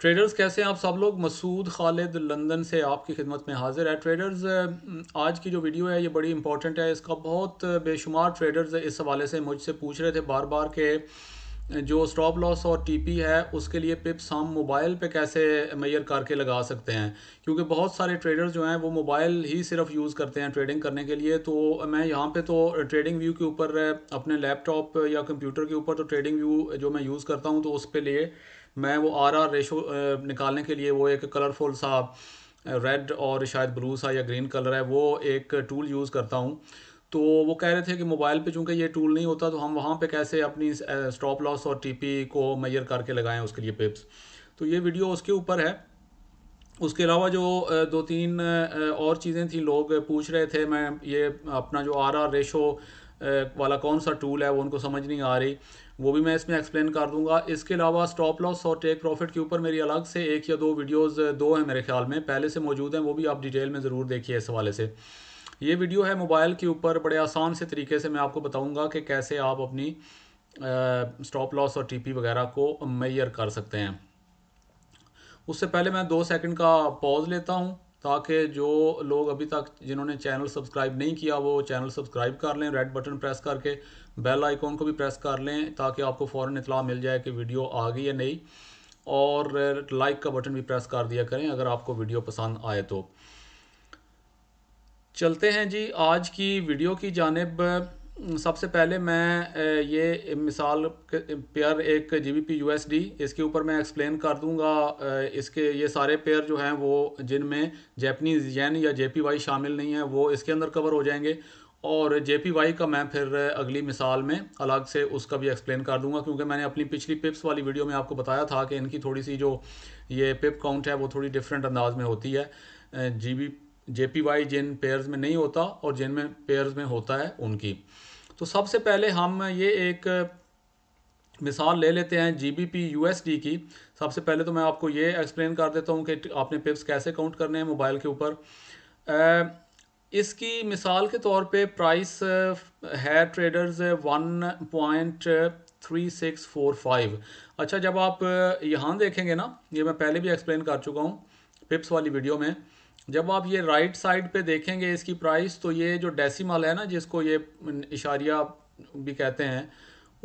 traders कैसे हैं आप सब लोग मसूद खालिद लंदन से आपकी खिदमत में हाजिर है ट्रेडर्स आज की जो वीडियो है ये बड़ी इंपॉर्टेंट है इसका बहुत बेशुमार ट्रेडर्स इस हवाले से मुझसे पूछ रहे थे बार बार के जो स्टॉप लॉस और टीपी है उसके लिए पिप्स हम मोबाइल पे कैसे मैयर करके लगा सकते हैं क्योंकि बहुत सारे ट्रेडर्स जो हैं वो मोबाइल ही सिर्फ यूज़ करते हैं ट्रेडिंग करने के लिए तो मैं यहाँ पे तो ट्रेडिंग व्यू के ऊपर अपने लैपटॉप या कंप्यूटर के ऊपर तो ट्रेडिंग व्यू जो मैं यूज़ करता हूँ तो उस पर लिए मैं वो आर आर रेशो निकालने के लिए वो एक कलरफुल सा रेड और शायद ब्लू सा या ग्रीन कलर है वो एक टूल यूज़ करता हूँ तो वो कह रहे थे कि मोबाइल पे चूंकि ये टूल नहीं होता तो हम वहाँ पे कैसे अपनी स्टॉप लॉस और टीपी को मैयर करके लगाएं उसके लिए पिप्स तो ये वीडियो उसके ऊपर है उसके अलावा जो दो तीन और चीज़ें थी लोग पूछ रहे थे मैं ये अपना जो आर आर रेशो वाला कौन सा टूल है वो उनको समझ नहीं आ रही वो भी मैं इसमें एक्सप्लेन कर दूंगा इसके अलावा स्टॉप लॉस और टेक प्रॉफिट के ऊपर मेरी अलग से एक या दो वीडियोस दो हैं मेरे ख्याल में पहले से मौजूद हैं वो भी आप डिटेल में ज़रूर देखिए इस हवाले से ये वीडियो है मोबाइल के ऊपर बड़े आसान से तरीके से मैं आपको बताऊँगा कि कैसे आप अपनी स्टॉप लॉस और टी वगैरह को मैयर कर सकते हैं उससे पहले मैं दो सेकेंड का पॉज लेता हूँ ताकि जो लोग अभी तक जिन्होंने चैनल सब्सक्राइब नहीं किया वो चैनल सब्सक्राइब कर लें रेड बटन प्रेस करके बेल आइकॉन को भी प्रेस कर लें ताकि आपको फ़ौर इतला मिल जाए कि वीडियो आ गई या नहीं और लाइक का बटन भी प्रेस कर दिया करें अगर आपको वीडियो पसंद आए तो चलते हैं जी आज की वीडियो की जानब सबसे पहले मैं ये मिसाल पेयर एक G B P U S D इसके ऊपर मैं एक्सप्लेन कर दूंगा इसके ये सारे पेयर जो हैं वो जिनमें जैपनीज येन या जे पी वाई शामिल नहीं है वो इसके अंदर कवर हो जाएंगे और जे पी वाई का मैं फिर अगली मिसाल में अलग से उसका भी एक्सप्लेन कर दूंगा क्योंकि मैंने अपनी पिछली पिप्स वाली वीडियो में आपको बताया था कि इनकी थोड़ी सी जो ये पिप काउंट है वो थोड़ी डिफरेंट अंदाज में होती है G B J P Y जिन पेयर्स में नहीं होता और जिन में पेयर्स में होता है उनकी तो सबसे पहले हम ये एक मिसाल ले लेते हैं G B P U S D की सबसे पहले तो मैं आपको ये एक्सप्लेन कर देता हूँ कि आपने पिप्स कैसे काउंट करने हैं मोबाइल के ऊपर इसकी मिसाल के तौर पे प्राइस है traders one point three six four five अच्छा जब आप यहाँ देखेंगे ना ये मैं पहले भी एक्सप्लेन कर चुका हूँ पिप्स वाली वीडियो में जब आप ये राइट साइड पे देखेंगे इसकी प्राइस तो ये जो डेसिमल है ना जिसको ये इशारिया भी कहते हैं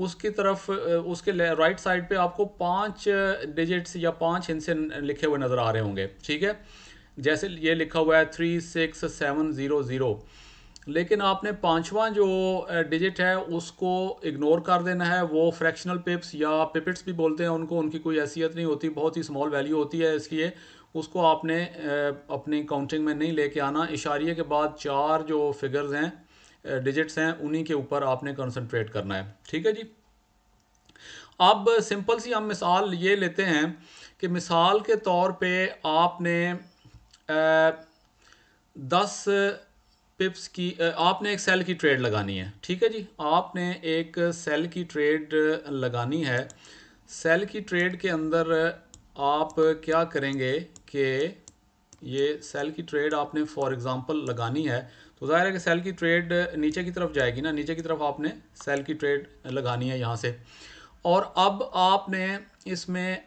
उसकी तरफ उसके राइट साइड पे आपको पांच डिजिट्स या पांच हिंसे लिखे हुए नज़र आ रहे होंगे ठीक है जैसे ये लिखा हुआ है three six seven zero zero लेकिन आपने पांचवा जो डिजिट है उसको इग्नोर कर देना है वो फ्रैक्शनल पिप्स या पिपिट्स भी बोलते हैं उनको उनकी कोई हैसियत नहीं होती बहुत ही स्मॉल वैल्यू होती है इसकी उसको आपने अपनी काउंटिंग में नहीं लेके आना इशारे के बाद चार जो फिगर्स हैं डिजिट्स हैं उन्हीं के ऊपर आपने कंसंट्रेट करना है ठीक है जी अब सिंपल सी हम मिसाल ये लेते हैं कि मिसाल के तौर पे आपने दस पिप्स की आपने एक सेल की ट्रेड लगानी है ठीक है जी आपने एक सेल की ट्रेड लगानी है सेल की ट्रेड के अंदर आप क्या करेंगे कि ये सेल की ट्रेड आपने फॉर एग्जांपल लगानी है तो जाहिर है कि सेल की ट्रेड नीचे की तरफ जाएगी ना नीचे की तरफ आपने सेल की ट्रेड लगानी है यहाँ से और अब आपने इसमें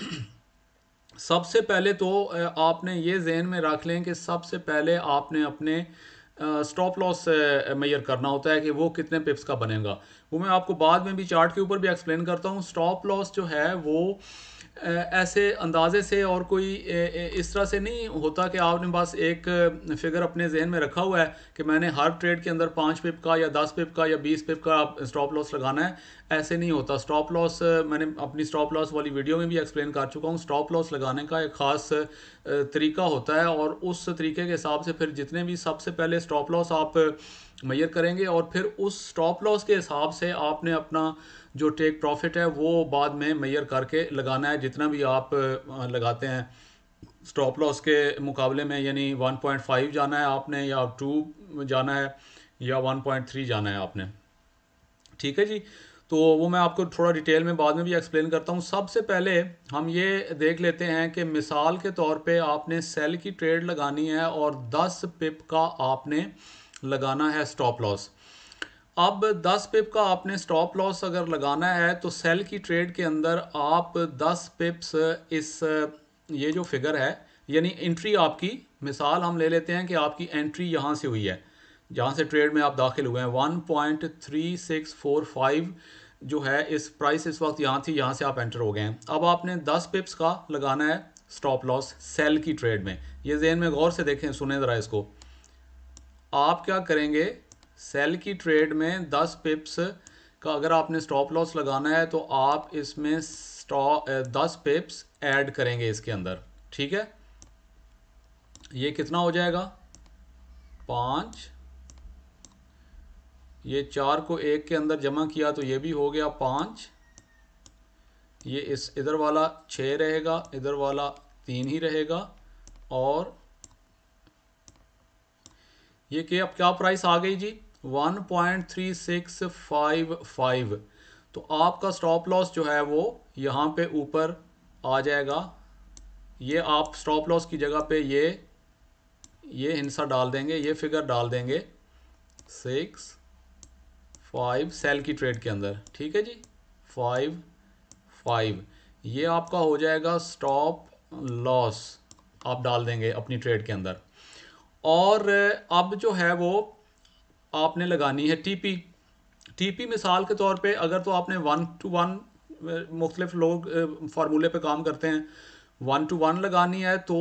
सबसे पहले तो आपने ये जहन में रख लें कि सबसे पहले आपने अपने स्टॉप लॉस मैयर करना होता है कि वो कितने पिप्स का बनेगा वो मैं आपको बाद में भी चार्ट के ऊपर भी एक्सप्लेन करता हूँ स्टॉप लॉस जो है वो ऐसे अंदाजे से और कोई इस तरह से नहीं होता कि आपने बस एक फिगर अपने जहन में रखा हुआ है कि मैंने हर ट्रेड के अंदर पाँच पिप का या दस पिप का या बीस पिप का स्टॉप लॉस लगाना है ऐसे नहीं होता स्टॉप लॉस मैंने अपनी स्टॉप लॉस वाली वीडियो में भी एक्सप्लेन कर चुका हूँ स्टॉप लॉस लगाने का एक ख़ास तरीका होता है और उस तरीके के हिसाब से फिर जितने भी सबसे पहले स्टॉप लॉस आप मैयर करेंगे और फिर उस स्टॉप लॉस के हिसाब से आपने अपना जो टेक प्रॉफिट है वो बाद में मैयर करके लगाना है जितना भी आप लगाते हैं स्टॉप लॉस के मुकाबले में यानी 1.5 जाना है आपने या 2 जाना है या 1.3 जाना है आपने ठीक है जी तो वो मैं आपको थोड़ा डिटेल में बाद में भी एक्सप्लेन करता हूँ सबसे पहले हम ये देख लेते हैं कि मिसाल के तौर पे आपने सेल की ट्रेड लगानी है और 10 पिप का आपने लगाना है स्टॉप लॉस अब 10 पिप का आपने स्टॉप लॉस अगर लगाना है तो सेल की ट्रेड के अंदर आप 10 पिप्स इस ये जो फिगर है यानी एंट्री आपकी मिसाल हम ले लेते हैं कि आपकी एंट्री यहाँ से हुई है जहाँ से ट्रेड में आप दाखिल हुए हैं one point three six four five जो है इस प्राइस इस वक्त यहाँ थी यहाँ से आप एंटर हो गए हैं अब आपने दस पिप्स का लगाना है स्टॉप लॉस सेल की ट्रेड में ये जेन में गौर से देखें सुने ज़रा इसको आप क्या करेंगे सेल की ट्रेड में दस पिप्स का अगर आपने स्टॉप लॉस लगाना है तो आप इसमें दस पिप्स ऐड करेंगे इसके अंदर ठीक है ये कितना हो जाएगा पाँच ये चार को एक के अंदर जमा किया तो ये भी हो गया पाँच ये इस इधर वाला छः रहेगा इधर वाला तीन ही रहेगा और ये के अब क्या प्राइस आ गई जी one point three six five five तो आपका स्टॉप लॉस जो है वो यहाँ पे ऊपर आ जाएगा ये आप स्टॉप लॉस की जगह पे ये ये हिंसा डाल देंगे ये फिगर डाल देंगे सिक्स फाइव सेल की ट्रेड के अंदर ठीक है जी फाइव फाइव ये आपका हो जाएगा स्टॉप लॉस आप डाल देंगे अपनी ट्रेड के अंदर और अब जो है वो आपने लगानी है टीपी टीपी मिसाल के तौर पे अगर तो आपने वन टू वन मुख्तलिफ लोग फार्मूले पे काम करते हैं वन टू वन लगानी है तो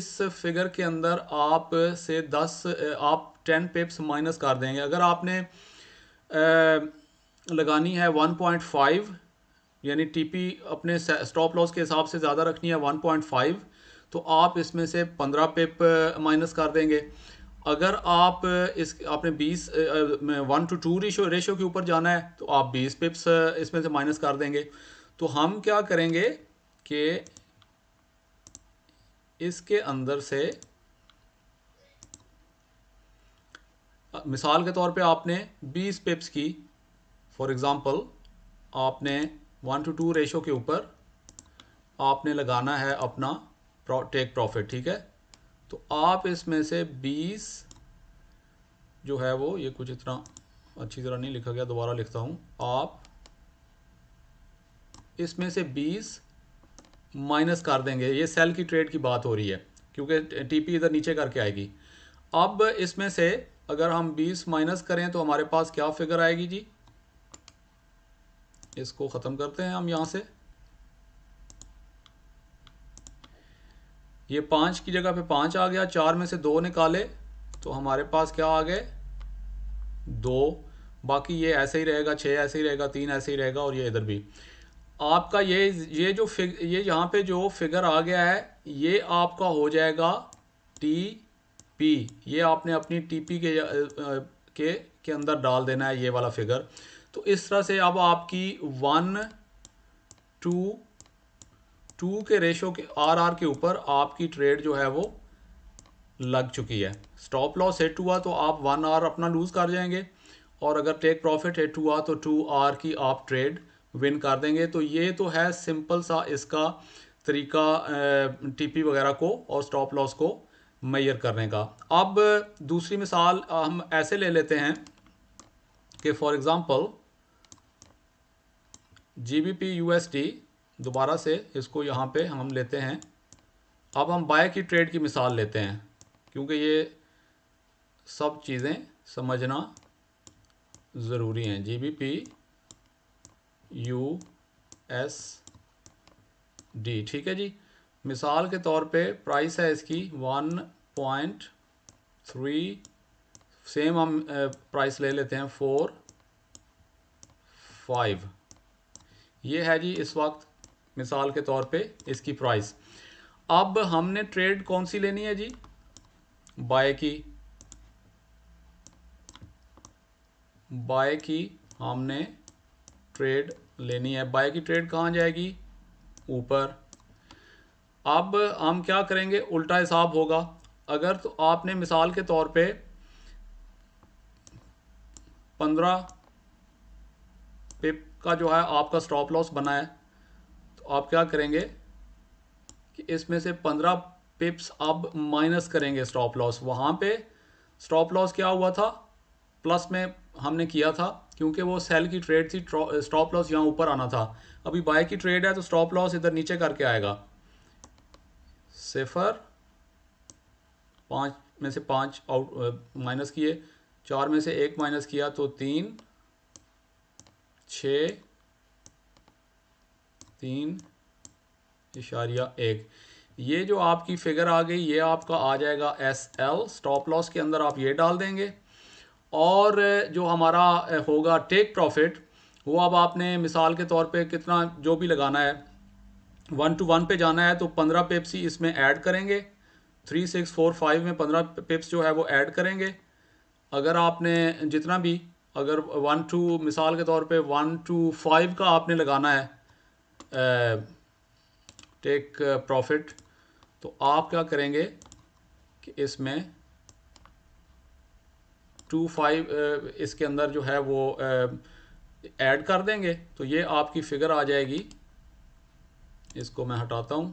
इस फिगर के अंदर आप से दस आप टेन पेप्स माइनस कर देंगे अगर आपने लगानी है 1.5 यानी टीपी अपने स्टॉप लॉस के हिसाब से ज़्यादा रखनी है 1.5 तो आप इसमें से 15 पिप माइनस कर देंगे अगर आप इस आपने 20 one to two ratio ratio के ऊपर जाना है तो आप 20 पिप्स इसमें से माइनस कर देंगे तो हम क्या करेंगे कि इसके अंदर से मिसाल के तौर पे आपने 20 पिप्स की फॉर एग्ज़ाम्पल आपने वन टू टू रेशो के ऊपर आपने लगाना है अपना टेक प्रॉफिट ठीक है तो आप इसमें से 20 जो है वो ये कुछ इतना अच्छी तरह नहीं लिखा गया दोबारा लिखता हूँ आप इसमें से 20 माइनस कर देंगे ये सेल की ट्रेड की बात हो रही है क्योंकि टीपी इधर नीचे करके आएगी अब इसमें से अगर हम 20 माइनस करें तो हमारे पास क्या फिगर आएगी जी इसको ख़त्म करते हैं हम यहाँ से ये पाँच की जगह पे पाँच आ गया चार में से दो निकाले तो हमारे पास क्या आ गए दो बाकी ये ऐसे ही रहेगा छः ऐसे ही रहेगा तीन ऐसे ही रहेगा और ये इधर भी आपका ये ये जो फिग ये यहाँ पे जो फिगर आ गया है ये आपका हो जाएगा टी पी ये आपने अपनी टीपी के के के अंदर डाल देना है ये वाला फिगर तो इस तरह से अब आपकी वन टू टू के रेशो के आर आर के ऊपर आपकी ट्रेड जो है वो लग चुकी है स्टॉप लॉस हेट हुआ तो आप वन आर अपना लूज़ कर जाएंगे और अगर टेक प्रॉफिट हेट हुआ तो टू आर की आप ट्रेड विन कर देंगे तो ये तो है सिंपल सा इसका तरीका टीपी वगैरह को और स्टॉप लॉस को मैयर करने का अब दूसरी मिसाल हम ऐसे ले लेते हैं कि for example G B P U S T दोबारा से इसको यहाँ पे हम लेते हैं अब हम बाय की ट्रेड की मिसाल लेते हैं क्योंकि ये सब चीज़ें समझना ज़रूरी हैं G B P U S D ठीक है जी मिसाल के तौर पे प्राइस है इसकी वन पॉइंट थ्री सेम हम प्राइस ले लेते हैं फोर फाइव ये है जी इस वक्त मिसाल के तौर पे इसकी प्राइस अब हमने ट्रेड कौन सी लेनी है जी बाय की बाय की हमने ट्रेड लेनी है बाय की ट्रेड कहाँ जाएगी ऊपर अब हम क्या करेंगे उल्टा हिसाब होगा अगर तो आपने मिसाल के तौर पे पंद्रह पिप का जो है आपका स्टॉप लॉस बना है तो आप क्या करेंगे कि इसमें से पंद्रह पिप्स अब माइनस करेंगे स्टॉप लॉस वहाँ पे स्टॉप लॉस क्या हुआ था प्लस में हमने किया था क्योंकि वो सेल की ट्रेड थी स्टॉप लॉस यहाँ ऊपर आना था अभी बाय की ट्रेड है तो स्टॉप लॉस इधर नीचे करके आएगा सिफर पाँच में से पाँच आउट माइनस किए चार में से एक माइनस किया तो तीन छ तीन इशारिया एक ये जो आपकी फिगर आ गई ये आपका आ जाएगा एस एल स्टॉप लॉस के अंदर आप ये डाल देंगे और जो हमारा होगा टेक प्रॉफिट वो अब आपने मिसाल के तौर पे कितना जो भी लगाना है वन टू वन पे जाना है तो पंद्रह पिप्स ही इसमें ऐड करेंगे थ्री सिक्स फोर फाइव में पंद्रह पिप्स जो है वो ऐड करेंगे अगर आपने जितना भी अगर वन टू मिसाल के तौर पे वन टू फाइव का आपने लगाना है टेक प्रॉफिट तो आप क्या करेंगे कि इसमें टू फाइव इसके अंदर जो है वो ऐड कर देंगे तो ये आपकी फिगर आ जाएगी इसको मैं हटाता हूँ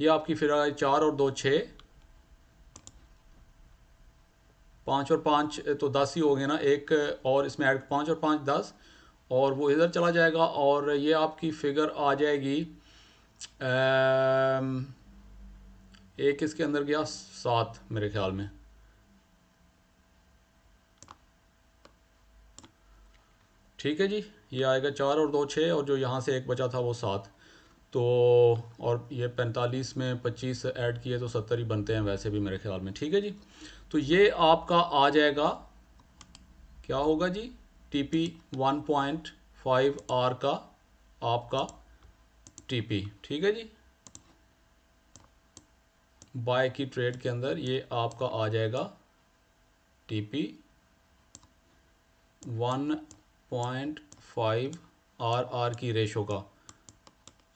ये आपकी फिर आई चार और दो छः पाँच और पाँच तो दस ही हो गए ना एक और इसमें ऐड पाँच और पाँच दस और वो इधर चला जाएगा और ये आपकी फिगर आ जाएगी एक इसके अंदर गया सात मेरे ख्याल में ठीक है जी ये आएगा चार और दो छः और जो यहाँ से एक बचा था वो सात तो और ये पैंतालीस में पच्चीस ऐड किए तो सत्तर ही बनते हैं वैसे भी मेरे ख्याल में ठीक है जी तो ये आपका आ जाएगा क्या होगा जी T P one point five R का आपका टी पी ठीक है जी बाय की ट्रेड के अंदर ये आपका आ जाएगा T P one point five R R की रेशो का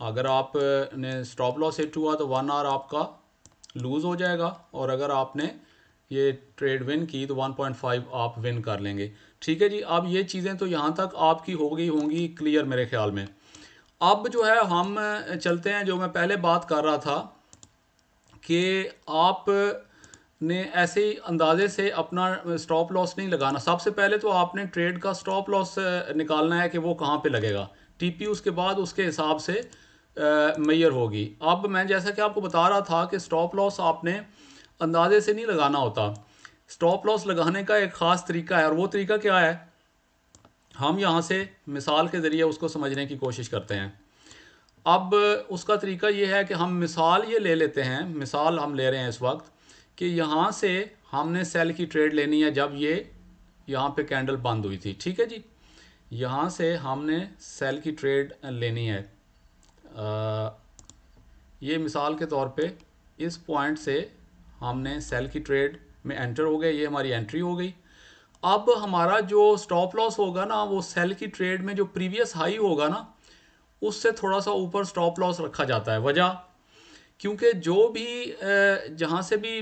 अगर आपने स्टॉप लॉस हिट हुआ तो वन आर आपका लूज़ हो जाएगा और अगर आपने ये ट्रेड विन की तो 1.5 आप विन कर लेंगे ठीक है जी अब ये चीज़ें तो यहाँ तक आपकी हो गई होंगी क्लियर मेरे ख्याल में अब जो है हम चलते हैं जो मैं पहले बात कर रहा था कि आप ने ऐसे ही अंदाजे से अपना स्टॉप लॉस नहीं लगाना सबसे पहले तो आपने ट्रेड का स्टॉप लॉस निकालना है कि वो कहाँ पे लगेगा टीपी उसके बाद उसके हिसाब से मैयर होगी अब मैं जैसा कि आपको बता रहा था कि स्टॉप लॉस आपने अंदाजे से नहीं लगाना होता स्टॉप लॉस लगाने का एक ख़ास तरीका है और वो तरीका क्या है हम यहाँ से मिसाल के ज़रिए उसको समझने की कोशिश करते हैं अब उसका तरीका ये है कि हम मिसाल ये ले लेते हैं मिसाल हम ले रहे हैं इस वक्त कि यहाँ से हमने सेल की ट्रेड लेनी है जब ये यहाँ पे कैंडल बंद हुई थी ठीक है जी यहाँ से हमने सेल की ट्रेड लेनी है आ, ये मिसाल के तौर पे इस पॉइंट से हमने सेल की ट्रेड में एंटर हो गए ये हमारी एंट्री हो गई अब हमारा जो स्टॉप लॉस होगा ना वो सेल की ट्रेड में जो प्रीवियस हाई होगा ना उससे थोड़ा सा ऊपर स्टॉप लॉस रखा जाता है वजह क्योंकि जो भी जहाँ से भी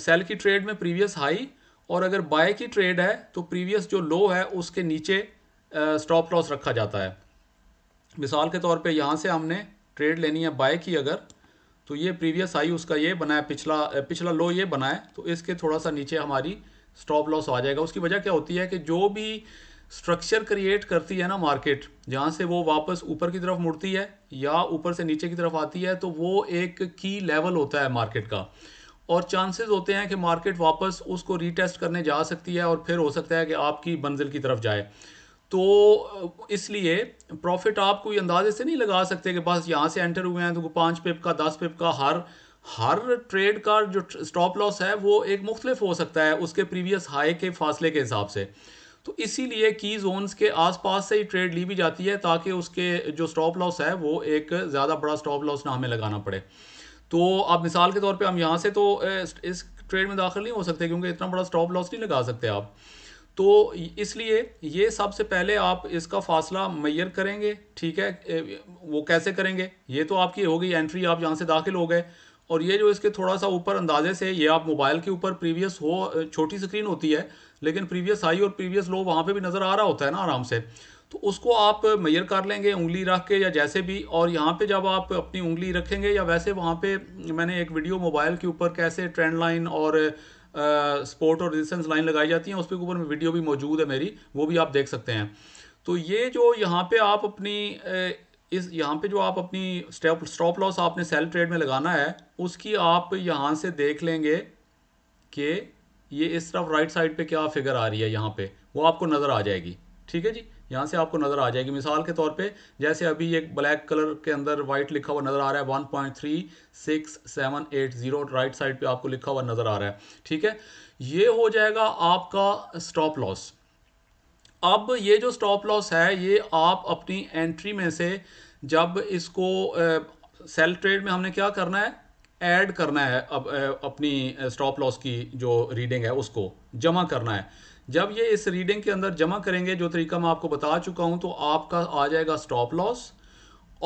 सेल की ट्रेड में प्रीवियस हाई और अगर बाय की ट्रेड है तो प्रीवियस जो लो है उसके नीचे स्टॉप लॉस रखा जाता है मिसाल के तौर पे यहाँ से हमने ट्रेड लेनी है बाय की अगर तो ये प्रीवियस हाई उसका ये बनाए पिछला पिछला लो ये बनाए तो इसके थोड़ा सा नीचे हमारी स्टॉप लॉस आ जाएगा उसकी वजह क्या होती है कि जो भी स्ट्रक्चर क्रिएट करती है ना मार्केट जहाँ से वो वापस ऊपर की तरफ मुड़ती है या ऊपर से नीचे की तरफ आती है तो वो एक की लेवल होता है मार्केट का और चांसेस होते हैं कि मार्केट वापस उसको रीटेस्ट करने जा सकती है और फिर हो सकता है कि आपकी मंजिल की तरफ जाए तो इसलिए प्रॉफिट आप कोई अंदाजे से नहीं लगा सकते कि बस यहाँ से एंटर हुए हैं तो पाँच पिप का दस पिप का हर हर ट्रेड का जो स्टॉप लॉस है वो एक मुख्तलिफ हो सकता है उसके प्रीवियस हाई के फासले के हिसाब से तो इसीलिए की जोन्स के आसपास से ही ट्रेड ली भी जाती है ताकि उसके जो स्टॉप लॉस है वो एक ज़्यादा बड़ा स्टॉप लॉस ना हमें लगाना पड़े तो आप मिसाल के तौर पे हम यहाँ से तो इस ट्रेड में दाखिल नहीं हो सकते क्योंकि इतना बड़ा स्टॉप लॉस नहीं लगा सकते आप तो इसलिए ये सबसे पहले आप इसका फासला मैयर करेंगे ठीक है वो कैसे करेंगे ये तो आपकी हो गई एंट्री आप यहाँ से दाखिल हो गए और ये जो इसके थोड़ा सा ऊपर अंदाजे से ये आप मोबाइल के ऊपर प्रीवियस हो छोटी स्क्रीन होती है लेकिन प्रीवियस हाई और प्रीवियस लो वहाँ पे भी नज़र आ रहा होता है ना आराम से तो उसको आप मैयर कर लेंगे उंगली रख के या जैसे भी और यहाँ पे जब आप अपनी उंगली रखेंगे या वैसे वहाँ पे मैंने एक वीडियो मोबाइल के ऊपर कैसे ट्रेंड लाइन और स्पोर्ट और रेजिस्टेंस लाइन लगाई जाती हैं उसके ऊपर वीडियो भी मौजूद है मेरी वो भी आप देख सकते हैं तो ये जो यहाँ पर आप अपनी इस यहाँ पर जो आप अपनी स्टेप स्टॉप लॉस आपने सेल ट्रेड में लगाना है उसकी आप यहाँ से देख लेंगे कि ये इस तरफ राइट साइड पे क्या फिगर आ रही है यहाँ पे वो आपको नज़र आ जाएगी ठीक है जी यहाँ से आपको नज़र आ जाएगी मिसाल के तौर पे जैसे अभी ये ब्लैक कलर के अंदर वाइट लिखा हुआ नज़र आ रहा है 1.36780 राइट साइड पे आपको लिखा हुआ नज़र आ रहा है ठीक है ये हो जाएगा आपका स्टॉप लॉस अब ये जो स्टॉप लॉस है ये आप अपनी एंट्री में से जब इसको सेल ट्रेड में हमने क्या करना है ऐड करना है अब अपनी स्टॉप लॉस की जो रीडिंग है उसको जमा करना है जब ये इस रीडिंग के अंदर जमा करेंगे जो तरीका मैं आपको बता चुका हूँ तो आपका आ जाएगा स्टॉप लॉस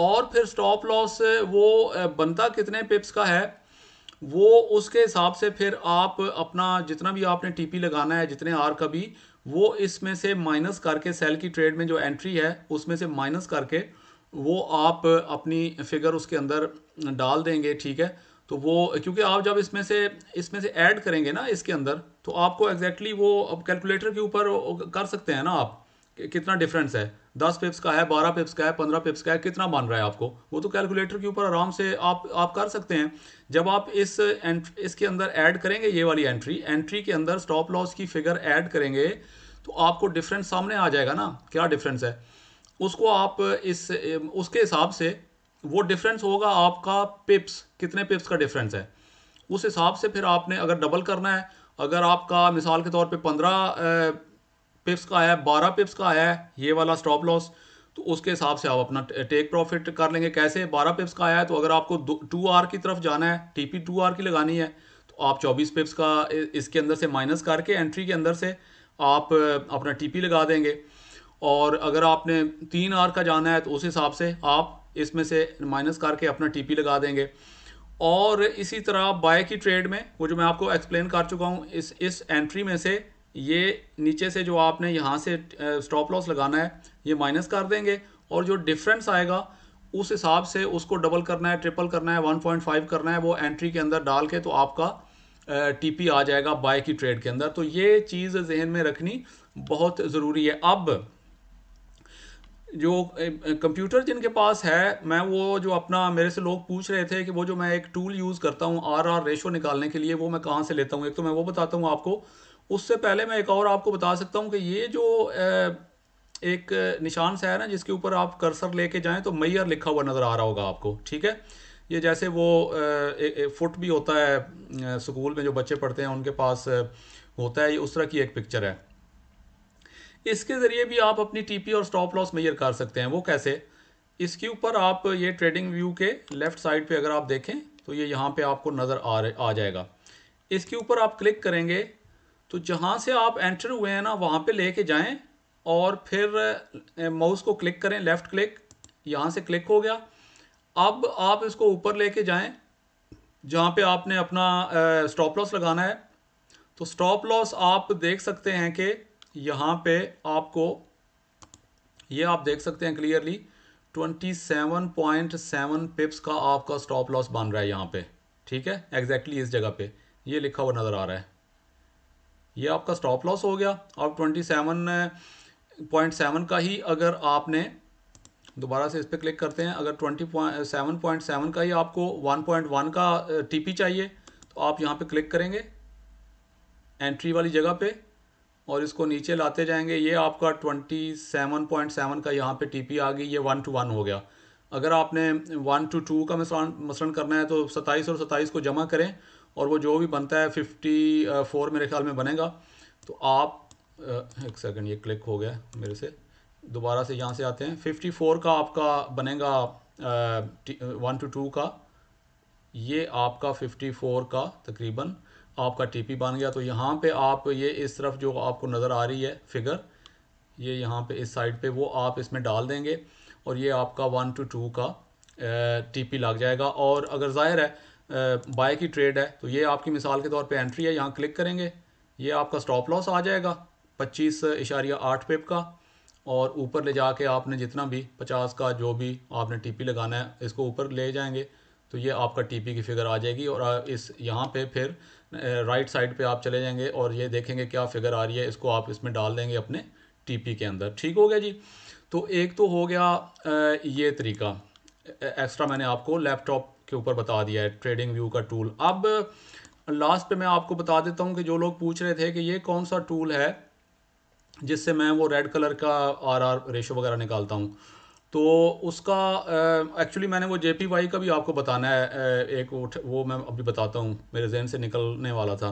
और फिर स्टॉप लॉस वो बनता कितने पिप्स का है वो उसके हिसाब से फिर आप अपना जितना भी आपने टीपी लगाना है जितने आर का भी वो इसमें से माइनस करके सेल की ट्रेड में जो एंट्री है उसमें से माइनस करके वो आप अपनी फिगर उसके अंदर डाल देंगे ठीक है तो वो क्योंकि आप जब इसमें से इसमें से ऐड करेंगे ना इसके अंदर तो आपको एग्जैक्टली exactly वो अब कैलकुलेटर के ऊपर कर सकते हैं ना आप कितना डिफरेंस है दस पिप्स का है बारह पिप्स का है पंद्रह पिप्स का है कितना बन रहा है आपको वो तो कैलकुलेटर के ऊपर आराम से आप आप कर सकते हैं जब आप इस इसके अंदर ऐड करेंगे ये वाली एंट्री एंट्री के अंदर स्टॉप लॉस की फिगर ऐड करेंगे तो आपको डिफरेंस सामने आ जाएगा ना क्या डिफरेंस है उसको आप इस उसके हिसाब से वो डिफरेंस होगा आपका पिप्स कितने पिप्स का डिफरेंस है उस हिसाब से फिर आपने अगर डबल करना है अगर आपका मिसाल के तौर पे पंद्रह पिप्स का आया है बारह पिप्स का आया है ये वाला स्टॉप लॉस तो उसके हिसाब से आप अपना टेक प्रॉफिट कर लेंगे कैसे बारह पिप्स का आया है तो अगर आपको टू आर की तरफ जाना है टी पी टू आर की लगानी है तो आप चौबीस पिप्स का इसके अंदर से माइनस करके एंट्री के अंदर से आप अपना पी लगा देंगे और अगर आपने तीन आर का जाना है तो उस हिसाब से आप इसमें से माइनस करके अपना टीपी लगा देंगे और इसी तरह बाय की ट्रेड में वो जो मैं आपको एक्सप्लेन कर चुका हूँ इस इस एंट्री में से ये नीचे से जो आपने यहाँ से स्टॉप लॉस लगाना है ये माइनस कर देंगे और जो डिफरेंस आएगा उस हिसाब से उसको डबल करना है ट्रिपल करना है 1.5 करना है वो एंट्री के अंदर डाल के तो आपका टीपी आ जाएगा बाय की ट्रेड के अंदर तो ये चीज़ जहन में रखनी बहुत ज़रूरी है अब जो कंप्यूटर जिनके पास है मैं वो जो अपना मेरे से लोग पूछ रहे थे कि वो जो मैं एक टूल यूज़ करता हूँ आर आर रेशो निकालने के लिए वो मैं कहाँ से लेता हूँ एक तो मैं वो बताता हूँ आपको उससे पहले मैं एक और आपको बता सकता हूँ कि ये जो एक निशान सा है ना जिसके ऊपर आप कर्सर लेके जाएं तो मैयर लिखा हुआ नज़र आ रहा होगा आपको ठीक है ये जैसे वो ए, ए, फुट भी होता है स्कूल में जो बच्चे पढ़ते हैं उनके पास होता है ये उस तरह की एक पिक्चर है इसके ज़रिए भी आप अपनी टीपी और स्टॉप लॉस मैयर कर सकते हैं वो कैसे इसके ऊपर आप ये ट्रेडिंग व्यू के लेफ़्ट साइड पे अगर आप देखें तो ये यहाँ पे आपको नज़र आ रहे आ जाएगा इसके ऊपर आप क्लिक करेंगे तो जहाँ से आप एंटर हुए हैं ना वहाँ पे लेके जाएं और फिर माउस को क्लिक करें लेफ़्ट क्लिक यहाँ से क्लिक हो गया अब आप इसको ऊपर कर जाएँ जहाँ पे आपने अपना स्टॉप लॉस लगाना है तो स्टॉप लॉस आप देख सकते हैं कि यहाँ पे आपको ये आप देख सकते हैं क्लियरली 27.7 पिप्स का आपका स्टॉप लॉस बन रहा है यहाँ पे ठीक है एग्जैक्टली exactly इस जगह पे ये लिखा हुआ नज़र आ रहा है ये आपका स्टॉप लॉस हो गया अब 27.7 का ही अगर आपने दोबारा से इस पर क्लिक करते हैं अगर 27.7 का ही आपको 1.1 का टीपी चाहिए तो आप यहाँ पे क्लिक करेंगे एंट्री वाली जगह पे और इसको नीचे लाते जाएंगे ये आपका 27.7 का यहाँ पे टीपी आ गई ये वन टू वन हो गया अगर आपने वन टू टू का मसलन मसलन करना है तो सत्ताईस और सत्ताईस को जमा करें और वो जो भी बनता है फिफ्टी फोर मेरे ख्याल में बनेगा तो आप एक सेकंड ये क्लिक हो गया मेरे से दोबारा से यहाँ से आते हैं फिफ्टी फोर का आपका बनेगा वन टू टू का ये आपका फिफ्टी फोर का तकरीबन आपका टी पी बन गया तो यहाँ पे आप ये इस तरफ जो आपको नज़र आ रही है फिगर ये यहाँ पे इस साइड पे वो आप इसमें डाल देंगे और ये आपका वन टू टू का टी पी लग जाएगा और अगर ज़ाहिर है बाय की ट्रेड है तो ये आपकी मिसाल के तौर पे एंट्री है यहाँ क्लिक करेंगे ये आपका स्टॉप लॉस आ जाएगा पच्चीस इशारिया आठ पेप का और ऊपर ले जाके आपने जितना भी पचास का जो भी आपने टी लगाना है इसको ऊपर ले जाएंगे तो ये आपका टीपी की फिगर आ जाएगी और इस यहाँ पे फिर राइट साइड पे आप चले जाएंगे और ये देखेंगे क्या फिगर आ रही है इसको आप इसमें डाल देंगे अपने टीपी के अंदर ठीक हो गया जी तो एक तो हो गया ये तरीका एक्स्ट्रा मैंने आपको लैपटॉप के ऊपर बता दिया है ट्रेडिंग व्यू का टूल अब लास्ट पे मैं आपको बता देता हूँ कि जो लोग पूछ रहे थे कि ये कौन सा टूल है जिससे मैं वो रेड कलर का आर आर रेशो वगैरह निकालता हूँ तो उसका एक्चुअली मैंने वो जे पी वाई का भी आपको बताना है एक उठ वो मैं अभी बताता हूँ मेरे जहन से निकलने वाला था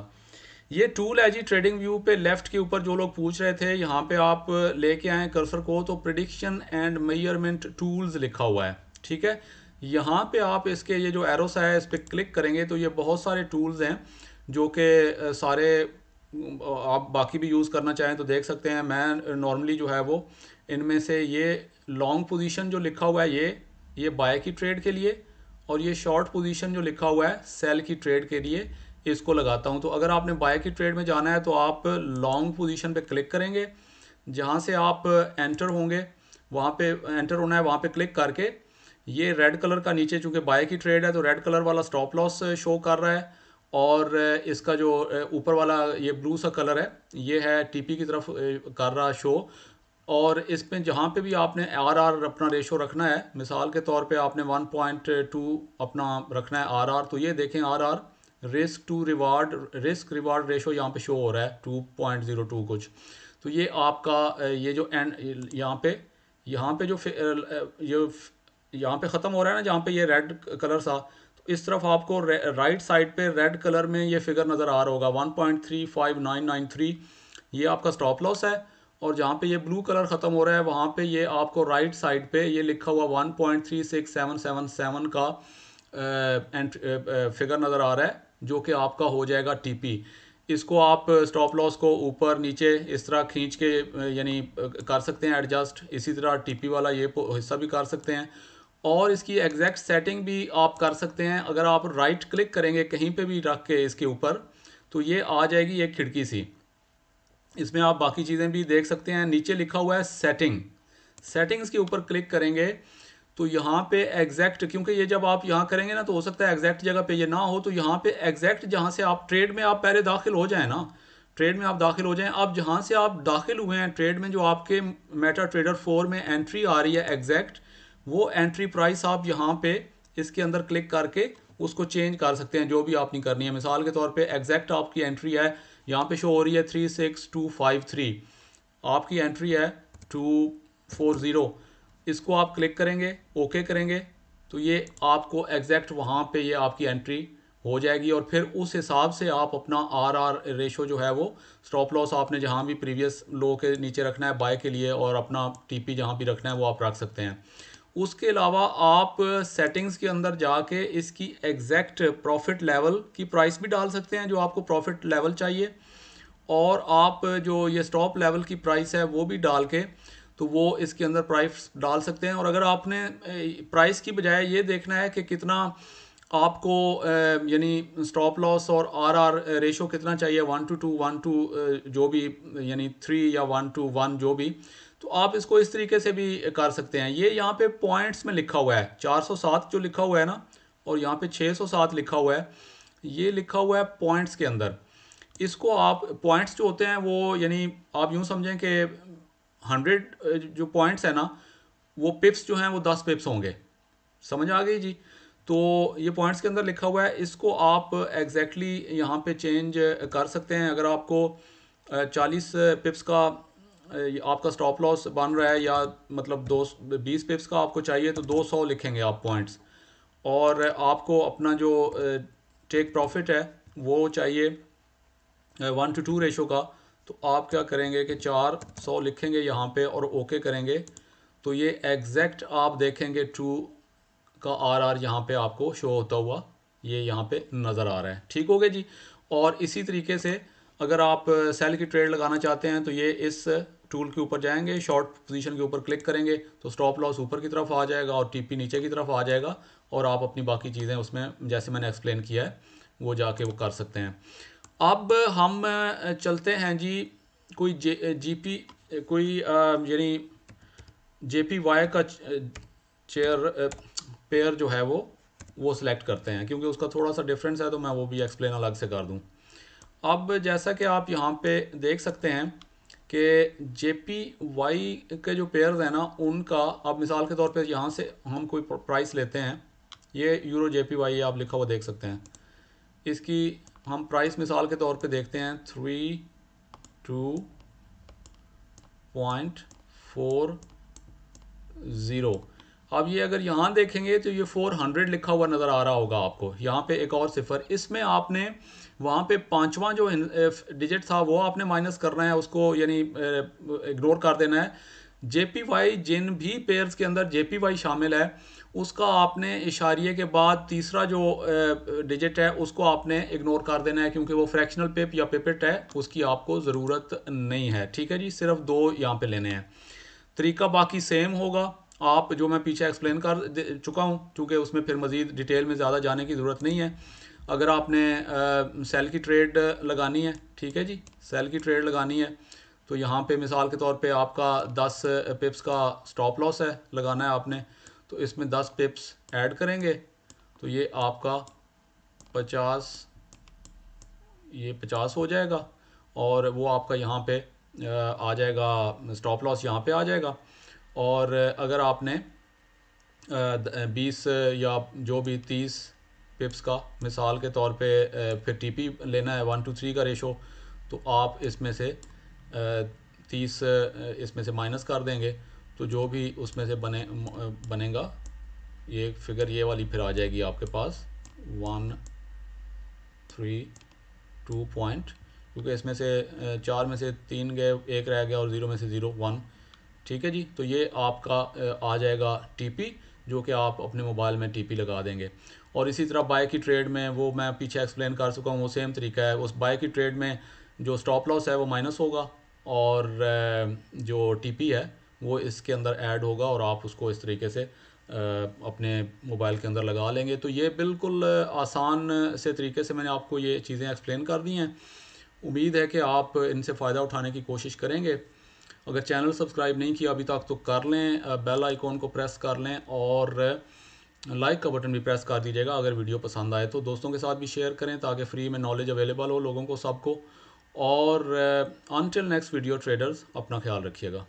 ये टूल है जी ट्रेडिंग व्यू पे लेफ़्ट के ऊपर जो लोग पूछ रहे थे यहाँ पे आप लेके आए कर्सर को तो प्रिडिक्शन एंड मेयरमेंट टूल्स लिखा हुआ है ठीक है यहाँ पे आप इसके ये जो एरोस है इस पर क्लिक करेंगे तो ये बहुत सारे टूल्स हैं जो कि सारे आप बाकी भी यूज़ करना चाहें तो देख सकते हैं मैं नॉर्मली जो है वो इनमें से ये लॉन्ग पोजीशन जो लिखा हुआ है ये ये बाय की ट्रेड के लिए और ये शॉर्ट पोजीशन जो लिखा हुआ है सेल की ट्रेड के लिए इसको लगाता हूँ तो अगर आपने बाय की ट्रेड में जाना है तो आप लॉन्ग पोजीशन पे क्लिक करेंगे जहाँ से आप एंटर होंगे वहाँ पे एंटर होना है वहाँ पे क्लिक करके ये रेड कलर का नीचे चूँकि बाय की ट्रेड है तो रेड कलर वाला स्टॉप लॉस शो कर रहा है और इसका जो ऊपर वाला ये ब्लू सा कलर है ये है टीपी की तरफ कर रहा शो और इसमें जहाँ पे भी आपने आर आर अपना रेशो रखना है मिसाल के तौर पे आपने 1.2 अपना रखना है आर आर तो ये देखें R R risk to reward risk reward ratio यहाँ पे शो हो रहा है 2.02 कुछ तो ये आपका ये जो एंड यहाँ पे यहाँ पे जो ये यहाँ पे ख़त्म हो रहा है ना जहाँ पे ये रेड कलर सा तो इस तरफ आपको राइट साइड पर रेड कलर में ये फिगर नज़र आ रहा होगा वन ये आपका स्टॉप लॉस है और जहाँ पे ये ब्लू कलर ख़त्म हो रहा है वहाँ पे ये आपको राइट साइड पे ये लिखा हुआ सेवन का एंड फिगर नज़र आ रहा है जो कि आपका हो जाएगा टीपी इसको आप स्टॉप लॉस को ऊपर नीचे इस तरह खींच के यानी कर सकते हैं एडजस्ट इसी तरह टीपी वाला ये हिस्सा भी कर सकते हैं और इसकी एग्जैक्ट सेटिंग भी आप कर सकते हैं अगर आप राइट क्लिक करेंगे कहीं पर भी रख के इसके ऊपर तो ये आ जाएगी एक खिड़की सी इसमें आप बाकी चीज़ें भी देख सकते हैं नीचे लिखा हुआ है सेटिंग सेटिंग्स के ऊपर क्लिक करेंगे तो यहाँ पे एग्जैक्ट क्योंकि ये जब आप यहाँ करेंगे ना तो हो सकता है एग्जैक्ट जगह पे ये ना हो तो यहाँ पे एग्जैक्ट जहाँ से आप ट्रेड में आप पहले दाखिल हो जाए ना ट्रेड में आप दाखिल हो जाएँ अब जहाँ से आप दाखिल हुए हैं ट्रेड में जो आपके मेटा ट्रेडर फोर में एंट्री आ रही है एग्जैक्ट वो एंट्री प्राइस आप यहाँ पर इसके अंदर क्लिक करके उसको चेंज कर सकते हैं जो भी आपने करनी है मिसाल के तौर पर एग्जैक्ट आपकी एंट्री है यहाँ पे शो हो रही है three six two five three आपकी एंट्री है टू फोर ज़ीरो इसको आप क्लिक करेंगे ओके करेंगे तो ये आपको एग्जैक्ट वहाँ पे ये आपकी एंट्री हो जाएगी और फिर उस हिसाब से आप अपना आर आर रेशो जो है वो स्टॉप लॉस आपने जहाँ भी प्रीवियस लो के नीचे रखना है बाय के लिए और अपना टीपी जहाँ भी रखना है वो आप रख सकते हैं उसके अलावा आप सेटिंग्स के अंदर जाके इसकी एग्जैक्ट प्रॉफिट लेवल की प्राइस भी डाल सकते हैं जो आपको प्रॉफिट लेवल चाहिए और आप जो ये स्टॉप लेवल की प्राइस है वो भी डाल के तो वो इसके अंदर प्राइस डाल सकते हैं और अगर आपने प्राइस की बजाय ये देखना है कि कितना आपको यानी स्टॉप लॉस और आर आर रेशो कितना चाहिए one to two one two जो भी यानी थ्री या वन टू वन जो भी तो आप इसको इस तरीके से भी कर सकते हैं ये यहाँ पे पॉइंट्स में लिखा हुआ है 407 जो लिखा हुआ है ना और यहाँ पे 607 लिखा हुआ है ये लिखा हुआ है पॉइंट्स के अंदर इसको आप पॉइंट्स जो होते हैं वो यानी आप यूँ समझें कि हंड्रेड जो पॉइंट्स हैं ना वो पिप्स जो हैं वो दस पिप्स होंगे समझ आ गई जी तो ये पॉइंट्स के अंदर लिखा हुआ है इसको आप एग्जैक्टली exactly यहाँ पे चेंज कर सकते हैं अगर आपको चालीस पिप्स का आपका स्टॉप लॉस बन रहा है या मतलब दो बीस पिप्स का आपको चाहिए तो दो सौ लिखेंगे आप पॉइंट्स और आपको अपना जो टेक प्रॉफिट है वो चाहिए वन टू टू रेशो का तो आप क्या करेंगे कि चार सौ लिखेंगे यहाँ पे और ओके करेंगे तो ये एग्जैक्ट आप देखेंगे टू का आर आर यहाँ पर आपको शो होता हुआ ये यहाँ पर नज़र आ रहा है ठीक हो गया जी और इसी तरीके से अगर आप सेल की ट्रेड लगाना चाहते हैं तो ये इस टूल के ऊपर जाएंगे शॉर्ट पोजीशन के ऊपर क्लिक करेंगे तो स्टॉप लॉस ऊपर की तरफ आ जाएगा और टीपी नीचे की तरफ आ जाएगा और आप अपनी बाकी चीज़ें उसमें जैसे मैंने एक्सप्लेन किया है वो जाके वो कर सकते हैं अब हम चलते हैं जी कोई जे जी पी कोई यानी जे पी वाई का चेयर पेयर जो है वो वो सिलेक्ट करते हैं क्योंकि उसका थोड़ा सा डिफरेंस है तो मैं वो भी एक्सप्लेन अलग से कर दूँ अब जैसा कि आप यहाँ पे देख सकते हैं कि जे पी वाई के जो पेयर्स हैं ना उनका आप मिसाल के तौर पे यहाँ से हम कोई प्राइस लेते हैं ये यूरो जे पी वाई आप लिखा हुआ देख सकते हैं इसकी हम प्राइस मिसाल के तौर पे देखते हैं three two point four zero अब ये अगर यहाँ देखेंगे तो ये फोर हंड्रेड लिखा हुआ नज़र आ रहा होगा आपको यहाँ पे एक और सिफर इसमें आपने वहाँ पे पांचवा जो डिजिट था वो आपने माइनस करना है उसको यानी इग्नोर कर देना है जे पी वाई जिन भी पेयर्स के अंदर जे पी वाई शामिल है उसका आपने इशारे के बाद तीसरा जो डिजिट है उसको आपने इग्नोर कर देना है क्योंकि वो फ्रैक्शनल पेप या पेपेट है उसकी आपको ज़रूरत नहीं है ठीक है जी सिर्फ दो यहाँ पे लेने हैं तरीका बाकी सेम होगा आप जो मैं पीछे एक्सप्लेन कर चुका हूँ क्योंकि उसमें फिर मज़ीद डिटेल में ज़्यादा जाने की ज़रूरत नहीं है अगर आपने सेल की ट्रेड लगानी है ठीक है जी सेल की ट्रेड लगानी है तो यहाँ पे मिसाल के तौर पे आपका 10 पिप्स का स्टॉप लॉस है लगाना है आपने तो इसमें 10 पिप्स ऐड करेंगे तो ये आपका 50 ये 50 हो जाएगा और वो आपका यहाँ पे आ जाएगा स्टॉप लॉस यहाँ पे आ जाएगा और अगर आपने बीस या जो भी तीस पिप्स का मिसाल के तौर पे फिर टीपी लेना है वन टू थ्री का रेशो तो आप इसमें से तीस इसमें से माइनस कर देंगे तो जो भी उसमें से बने बनेगा ये फिगर ये वाली फिर आ जाएगी आपके पास वन थ्री टू पॉइंट क्योंकि इसमें से चार में से तीन गए एक रह गया और ज़ीरो में से ज़ीरो वन ठीक है जी तो ये आपका आ जाएगा टीपी जो कि आप अपने मोबाइल में टीपी लगा देंगे और इसी तरह बाय की ट्रेड में वो मैं पीछे एक्सप्लेन कर चुका हूँ वो सेम तरीका है उस बाय की ट्रेड में जो स्टॉप लॉस है वो माइनस होगा और जो पी है वो इसके अंदर ऐड होगा और आप उसको इस तरीके से अपने मोबाइल के अंदर लगा लेंगे तो ये बिल्कुल आसान से तरीके से मैंने आपको ये चीज़ें एक्सप्लेन कर दी हैं उम्मीद है कि आप इनसे फ़ायदा उठाने की कोशिश करेंगे अगर चैनल सब्सक्राइब नहीं किया अभी तक तो कर लें बेल आइकॉन को प्रेस कर लें और लाइक का बटन भी प्रेस कर दीजिएगा अगर वीडियो पसंद आए तो दोस्तों के साथ भी शेयर करें ताकि फ्री में नॉलेज अवेलेबल हो लोगों को सबको और अनटिल नेक्स्ट वीडियो ट्रेडर्स अपना ख्याल रखिएगा